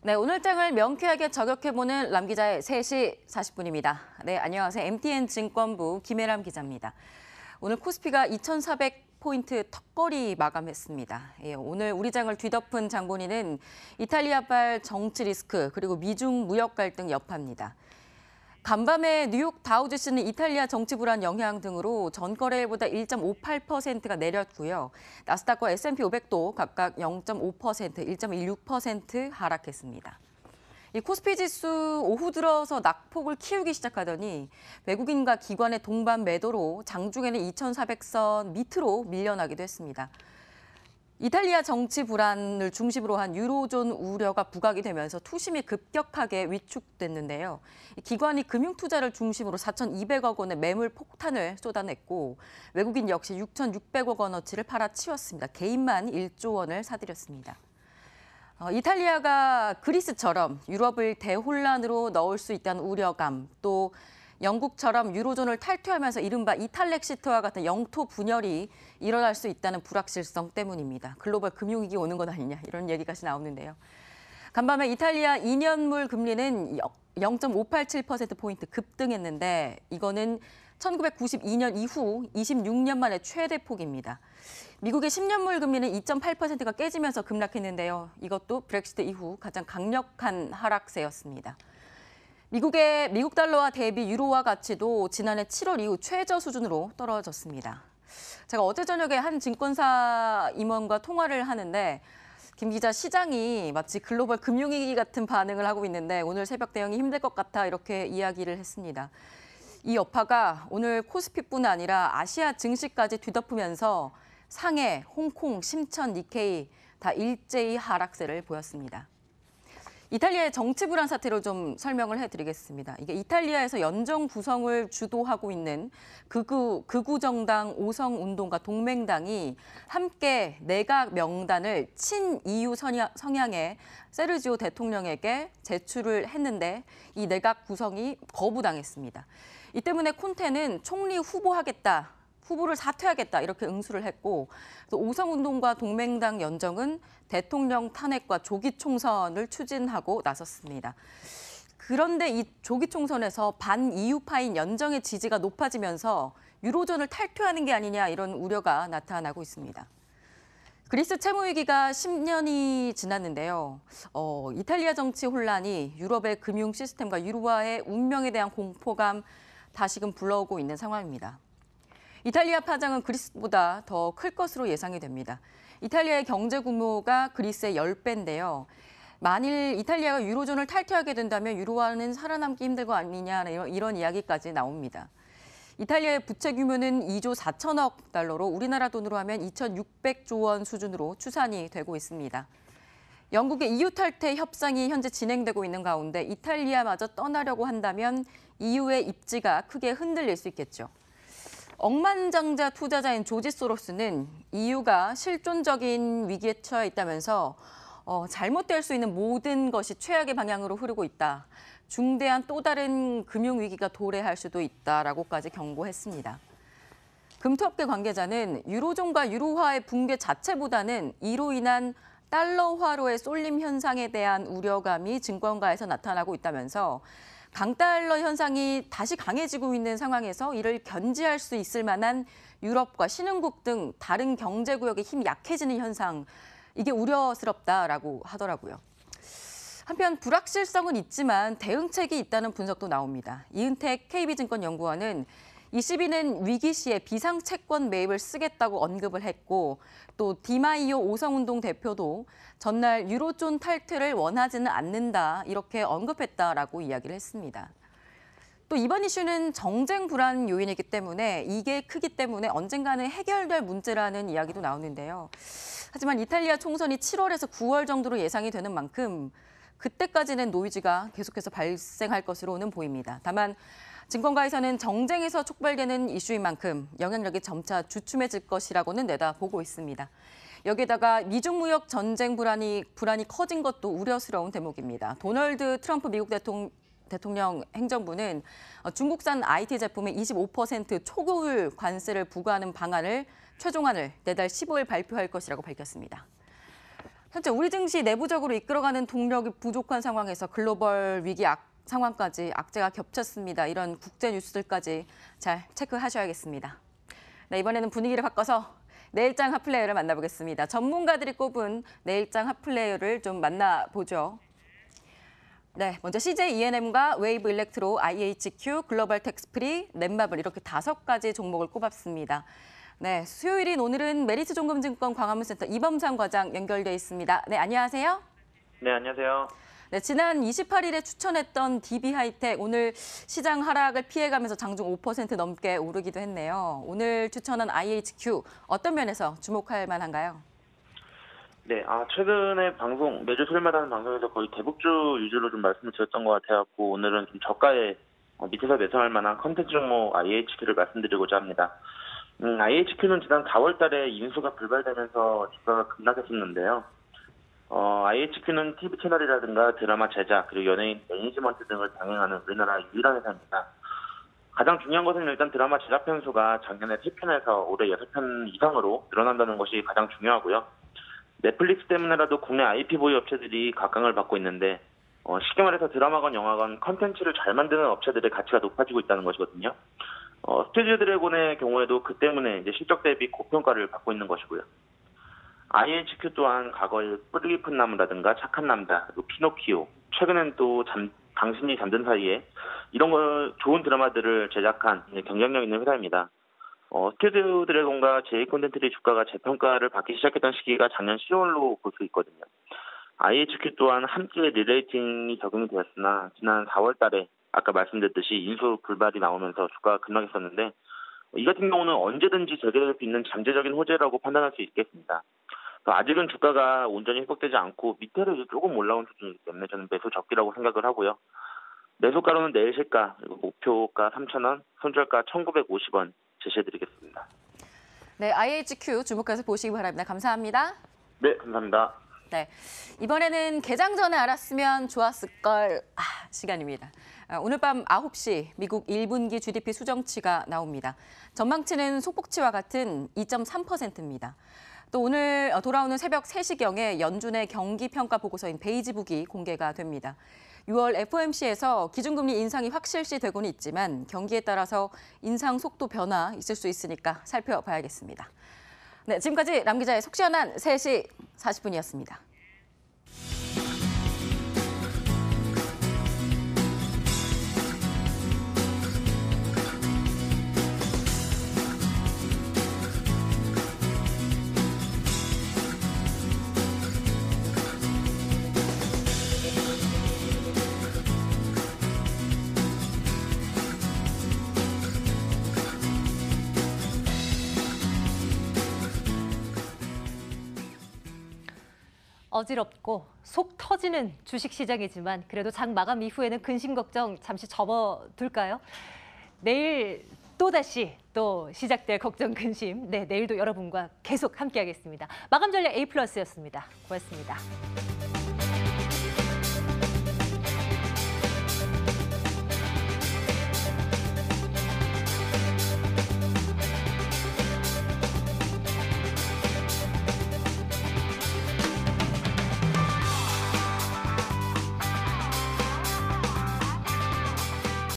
네, 오늘 장을 명쾌하게 저격해보는 람 기자의 3시 40분입니다. 네, 안녕하세요. MTN 증권부 김혜람 기자입니다. 오늘 코스피가 2,400 포인트 턱걸이 마감했습니다. 예, 오늘 우리 장을 뒤덮은 장본인은 이탈리아발 정치 리스크 그리고 미중 무역 갈등 여파입니다. 간밤에 뉴욕 다우지수는 이탈리아 정치 불안 영향 등으로 전 거래일보다 1.58%가 내렸고요. 나스닥과 S&P 500도 각각 0.5%, 1.16% 하락했습니다. 이 코스피 지수 오후 들어서 낙폭을 키우기 시작하더니 외국인과 기관의 동반 매도로 장중에는 2,400선 밑으로 밀려나기도 했습니다. 이탈리아 정치 불안을 중심으로 한 유로존 우려가 부각이 되면서 투심이 급격하게 위축됐는데요. 기관이 금융 투자를 중심으로 4,200억 원의 매물 폭탄을 쏟아냈고 외국인 역시 6,600억 원어치를 팔아치웠습니다. 개인만 1조 원을 사들였습니다. 어, 이탈리아가 그리스처럼 유럽을 대혼란으로 넣을 수 있다는 우려감, 또 영국처럼 유로존을 탈퇴하면서 이른바 이탈렉 시트와 같은 영토 분열이 일어날 수 있다는 불확실성 때문입니다. 글로벌 금융위기 오는 것 아니냐 이런 얘기까지 나오는데요. 간밤에 이탈리아 2년물 금리는 0.587%포인트 급등했는데 이거는 1992년 이후 26년 만에 최대 폭입니다. 미국의 10년물 금리는 2.8%가 깨지면서 급락했는데요. 이것도 브렉시트 이후 가장 강력한 하락세였습니다. 미국의 미국 달러와 대비 유로화 가치도 지난해 7월 이후 최저 수준으로 떨어졌습니다. 제가 어제 저녁에 한 증권사 임원과 통화를 하는데 김 기자 시장이 마치 글로벌 금융위기 같은 반응을 하고 있는데 오늘 새벽 대응이 힘들 것 같아 이렇게 이야기를 했습니다. 이 여파가 오늘 코스피뿐 아니라 아시아 증시까지 뒤덮으면서 상해, 홍콩, 심천, 니케이 다 일제히 하락세를 보였습니다. 이탈리아의 정치 불안 사태로 좀 설명을 해드리겠습니다. 이게 이탈리아에서 연정 구성을 주도하고 있는 극우 극우 정당 오성 운동과 동맹당이 함께 내각 명단을 친 EU 성향의 세르지오 대통령에게 제출을 했는데 이 내각 구성이 거부당했습니다. 이 때문에 콘테는 총리 후보하겠다 후보를 사퇴하겠다 이렇게 응수를 했고 오성운동과 동맹당 연정은 대통령 탄핵과 조기 총선을 추진하고 나섰습니다. 그런데 이 조기 총선에서 반 이유파인 연정의 지지가 높아지면서 유로존을 탈퇴하는 게 아니냐 이런 우려가 나타나고 있습니다. 그리스 채무 위기가 10년이 지났는데요. 어, 이탈리아 정치 혼란이 유럽의 금융 시스템과 유로화의 운명에 대한 공포감 다시금 불러오고 있는 상황입니다. 이탈리아 파장은 그리스보다 더 클 것으로 예상이 됩니다. 이탈리아의 경제 규모가 그리스의 10배인데요. 만일 이탈리아가 유로존을 탈퇴하게 된다면 유로화는 살아남기 힘들 거 아니냐 이런, 이야기까지 나옵니다. 이탈리아의 부채 규모는 2조 4천억 달러로 우리나라 돈으로 하면 2,600조 원 수준으로 추산이 되고 있습니다. 영국의 EU 탈퇴 협상이 현재 진행되고 있는 가운데 이탈리아마저 떠나려고 한다면 EU의 입지가 크게 흔들릴 수 있겠죠. 억만장자 투자자인 조지 소로스는 이유가 실존적인 위기에 처해 있다면서 어, 잘못될 수 있는 모든 것이 최악의 방향으로 흐르고 있다. 중대한 또 다른 금융 위기가 도래할 수도 있다라고까지 경고했습니다. 금통업계 관계자는 유로존과 유로화의 붕괴 자체보다는 이로 인한 달러화로의 쏠림 현상에 대한 우려감이 증권가에서 나타나고 있다면서 강달러 현상이 다시 강해지고 있는 상황에서 이를 견지할 수 있을 만한 유럽과 신흥국 등 다른 경제 구역의 힘이 약해지는 현상 이게 우려스럽다라고 하더라고요. 한편 불확실성은 있지만 대응책이 있다는 분석도 나옵니다. 이은택 KB증권 연구원은 이 시비는 위기 시에 비상 채권 매입을 쓰겠다고 언급을 했고 또 디마이오 오성운동 대표도 전날 유로존 탈퇴를 원하지는 않는다 이렇게 언급했다라고 이야기를 했습니다. 또 이번 이슈는 정쟁 불안 요인이기 때문에 이게 크기 때문에 언젠가는 해결될 문제라는 이야기도 나오는데요. 하지만 이탈리아 총선이 7월에서 9월 정도로 예상이 되는 만큼 그때까지는 노이즈가 계속해서 발생할 것으로는 보입니다. 다만 증권가에서는 정쟁에서 촉발되는 이슈인 만큼 영향력이 점차 주춤해질 것이라고는 내다보고 있습니다. 여기다가 미중 무역 전쟁 불안이 불안이 커진 것도 우려스러운 대목입니다. 도널드 트럼프 미국 대통령 대통령 행정부는 어, 중국산 IT 제품에 25%초고 관세를 부과하는 방안을 최종안을 내달 15일 발표할 것이라고 밝혔습니다. 현재 우리 증시 내부적으로 이끌어가는 동력이 부족한 상황에서 글로벌 위기 악 상황까지 악재가 겹쳤습니다. 이런 국제 뉴스들까지 잘 체크하셔야겠습니다. 네, 이번에는 분위기를 바꿔서 내일장 핫플레이어를 만나보겠습니다. 전문가들이 꼽은 내일장 핫플레이어를 좀 만나보죠. 네, 먼저 CJ E&M과 n 웨이브 일렉트로, IHQ, 글로벌 텍스프리, 넷마블 이렇게 다섯 가지 종목을 꼽았습니다. 네, 수요일인 오늘은 메리츠 종금증권 광화문센터 이범상 과장 연결되어 있습니다. 네, 안녕하세요. 네, 안녕하세요. 네, 지난 28일에 추천했던 DB하이텍 오늘 시장 하락을 피해가면서 장중 5% 넘게 오르기도 했네요. 오늘 추천한 IHQ 어떤 면에서 주목할 만한가요? 네, 아 최근에 방송 매주 수요일마다 하는 방송에서 거의 대북주 위주로 좀 말씀을 드렸던 것 같아갖고 오늘은 좀 저가에 어, 밑에서 매수할 만한 컨텐츠 종목 IHQ를 말씀드리고자 합니다. 음, IHQ는 지난 4월달에 인수가 불발되면서 주가가 급락했었는데요. 어, IHQ는 TV 채널이라든가 드라마 제작 그리고 연예인 매니지먼트 등을 장행하는 우리나라 유일한 회사입니다. 가장 중요한 것은 일단 드라마 제작 편수가 작년에 3편에서 올해 6편 이상으로 늘어난다는 것이 가장 중요하고요. 넷플릭스 때문에라도 국내 IP보이 업체들이 각광을 받고 있는데 어, 쉽게 말해서 드라마건 영화건 컨텐츠를 잘 만드는 업체들의 가치가 높아지고 있다는 것이거든요. 어, 스튜디오 드래곤의 경우에도 그 때문에 이제 실적 대비 고평가를 받고 있는 것이고요. IHQ 또한 과거에 뿌리 깊은 나무라든가 착한 남자, 피노키오, 최근엔 또 잠, 당신이 잠든 사이에 이런 걸 좋은 드라마들을 제작한 경쟁력 있는 회사입니다. 어, 스튜디오 드래곤과 제이 콘텐츠의 주가가 재평가를 받기 시작했던 시기가 작년 10월로 볼 수 있거든요. IHQ 또한 함께 리레이팅이 적용이 되었으나 지난 4월 달에 아까 말씀드렸듯이 인수 불발이 나오면서 주가가 급락했었는데 이 같은 경우는 언제든지 재개될 수 있는 잠재적인 호재라고 판단할 수 있겠습니다. 그러니까 아직은 주가가 온전히 회복되지 않고 밑에로 이제 조금 올라온 수준이기 때문에 저는 매수 적기라고 생각을 하고요. 매수가로는 내일 실가 목표가 3,000원, 손절가 1,950원 제시해드리겠습니다. 네, IHQ 주목해서 보시기 바랍니다. 감사합니다. 네, 감사합니다. 네, 이번에는 개장 전에 알았으면 좋았을 걸. 아... 시간입니다. 아, 오늘 밤 9시 미국 1분기 GDP 수정치가 나옵니다. 전망치는 속복치와 같은 2.3%입니다. 또 오늘 어, 돌아오는 새벽 3시경에 연준의 경기평가 보고서인 베이지북이 공개가 됩니다. 6월 FOMC에서 기준금리 인상이 확실시 되고는 있지만 경기에 따라서 인상 속도 변화 있을 수 있으니까 살펴봐야겠습니다. 네, 지금까지 남 기자의 속 시원한 3시 40분이었습니다. 어지럽고 속 터지는 주식시장이지만 그래도 장 마감 이후에는 근심 걱정 잠시 접어둘까요? 내일 또다시 또 시작될 걱정 근심 네 내일도 여러분과 계속 함께하겠습니다. 마감 전략 A 플러스였습니다. 고맙습니다.